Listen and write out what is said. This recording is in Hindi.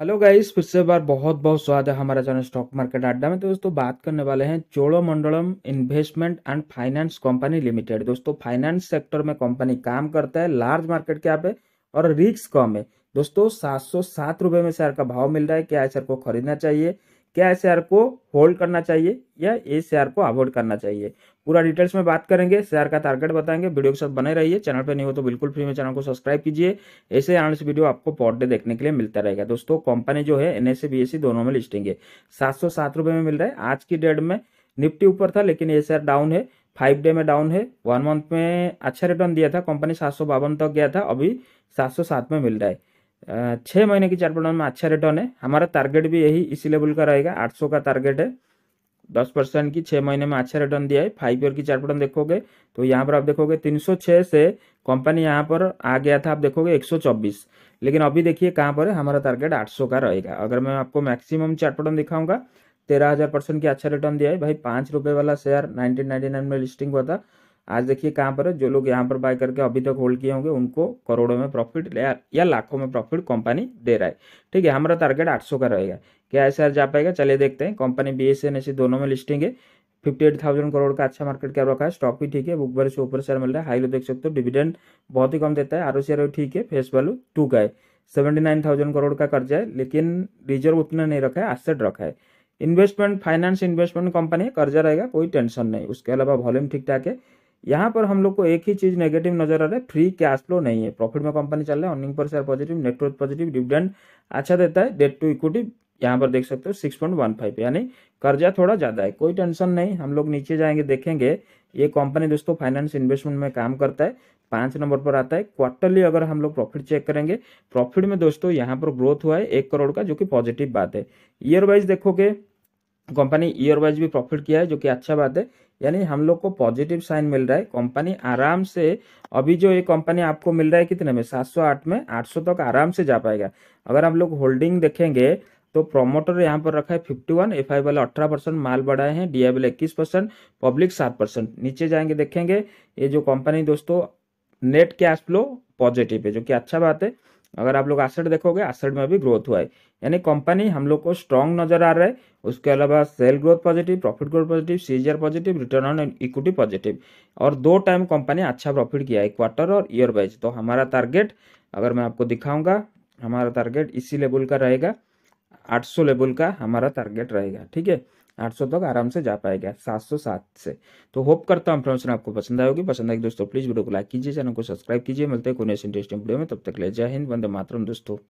हेलो गाइस फिर से बार बहुत बहुत स्वागत है हमारा चैनल स्टॉक मार्केट अड्डा में तो दोस्तों बात करने वाले हैं Mandalam investment and finance company limited दोस्तों फाइनेंस सेक्टर में कंपनी काम करता है लार्ज मार्केट क्या पे और रिक्स कम है दोस्तों सात सौ सात रुपये में शेयर का भाव मिल रहा है क्या शेयर को खरीदना चाहिए क्या शेयर को होल्ड करना चाहिए या इस शेयर को अवॉइड करना चाहिए पूरा डिटेल्स में बात करेंगे शेयर का टारगेट बताएंगे वीडियो के साथ बने रहिए चैनल पर नहीं हो तो बिल्कुल फ्री में चैनल को सब्सक्राइब कीजिए ऐसे आने से वीडियो आपको पर डे देखने के लिए मिलता रहेगा दोस्तों कंपनी जो है एन एस e, e दोनों में लिस्टिंग है सात सौ सात में मिल रहा है आज की डेट में निफ्टी ऊपर था लेकिन ये शेयर डाउन है फाइव डे में डाउन है वन मंथ में अच्छा रिटर्न दिया था कंपनी सात सौ बावन तक गया था अभी सात सौ सात में मिल रहा है छः महीने की चार्ट में अच्छा रिटर्न है हमारा टारगेट भी यही इसी लेवल का रहेगा 800 का टारगेट है 10 परसेंट की छः महीने में अच्छा रिटर्न दिया है फाइव ईयर की चार्ट देखोगे तो यहाँ पर आप देखोगे 306 से कंपनी यहाँ पर आ गया था आप देखोगे 124 लेकिन अभी देखिए कहाँ पर है हमारा टारगेट सौ का रहेगा अगर मैं आपको मैक्सिमम चार्ट दिखाऊंगा तेरह हज़ार परसेंट की अच्छा रिटर्न दिया है भाई पाँच रुपये वाला शेयर नाइनटीन नाइनटी नाइन में लिस्टिंग हुआ था आज देखिए कहाँ पर है जो लोग यहाँ पर बाय करके अभी तक होल्ड किए होंगे उनको करोड़ों में प्रॉफिट या लाखों में प्रॉफिट कंपनी दे रहा है ठीक है हमारा टारगेट 800 का रहेगा क्या ऐसे आर जा पाएगा चलिए देखते हैं कंपनी बी एस दोनों में लिस्टिंग है फिफ्टी एट थाउजेंड करोड़ का अच्छा मार्केट क्या रखा है स्टॉक भी ठीक है बुक भर से ऊपर शेयर मिल रहा है हाई लो देख सकते हो डिविडेंड बहुत ही कम देता है आर ओ ठीक है फेस वैल्यू टू का है सेवेंटी नाइन थाउजेंड करोड़ का कर्जा है लेकिन रिजर्व उतना नहीं रखा है एसेट रखा है इन्वेस्टमेंट फाइनेंस इन्वेस्टमेंट कंपनी कर्जा रहेगा कोई टेंशन नहीं उसके अलावा वॉल्यूम ठीक ठाक है यहाँ पर हम लोग को एक ही चीज नेगेटिव नजर आ रहा है फ्री कैश फ्लो नहीं है प्रॉफिट में कंपनी चल रहा है अर्निंग पर share positive network positive dividend अच्छा देता है डेट टू इक्विटी यहाँ पर देख सकते हो सिक्स पॉइंट वन फाइव यानी कर्जा थोड़ा ज़्यादा है कोई टेंशन नहीं हम लोग नीचे जाएंगे देखेंगे ये कंपनी दोस्तों फाइनेंस इन्वेस्टमेंट में काम करता है पांच नंबर पर आता है क्वार्टरली अगर हम लोग प्रॉफिट चेक करेंगे प्रॉफिट में दोस्तों यहाँ पर ग्रोथ हुआ है एक करोड़ का जो कि पॉजिटिव बात है ईयर वाइज देखोगे कंपनी ईयर वाइज भी प्रॉफिट किया है जो कि अच्छा बात है यानी हम लोग को पॉजिटिव साइन मिल रहा है कंपनी आराम से अभी जो ये कंपनी आपको मिल रहा है कितने में 708 में 800 तक आराम से जा पाएगा अगर हम लोग होल्डिंग देखेंगे तो प्रोमोटर यहाँ पर रखा है 51 वन एफ आई वाले अठारह परसेंट माल बढ़ाए हैं डी आई वाले इक्कीस परसेंट पब्लिक सात परसेंट नीचे जाएंगे देखेंगे ये जो कंपनी दोस्तों नेट कैश फ्लो पॉजिटिव है जो कि अच्छा बात है अगर आप लोग एसेट देखोगे एसेट में भी ग्रोथ हुआ है यानी कंपनी हम लोग को स्ट्रॉन्ग नजर आ रहा है उसके अलावा sale growth positive profit growth positive सीजर positive return on equity positive और दो टाइम कंपनी अच्छा प्रॉफिट किया है क्वार्टर और ईयर वाइज तो हमारा टारगेट अगर मैं आपको दिखाऊंगा हमारा टारगेट इसी लेवल का रहेगा 800 लेवल का हमारा टारगेट रहेगा ठीक है 800 तक आराम से जा पाएगा 707 से तो होप करता हूँ फ्रेंड्स आपको पसंद आएगी पसंद आएगी दोस्तों प्लीज वीडियो को लाइक कीजिए चैनल को सब्सक्राइब कीजिए मिलते हैं कोई नेक्स्ट इंटरेस्टिंग वीडियो में तब तक ले जय हिंद वंदे मातरम दोस्तों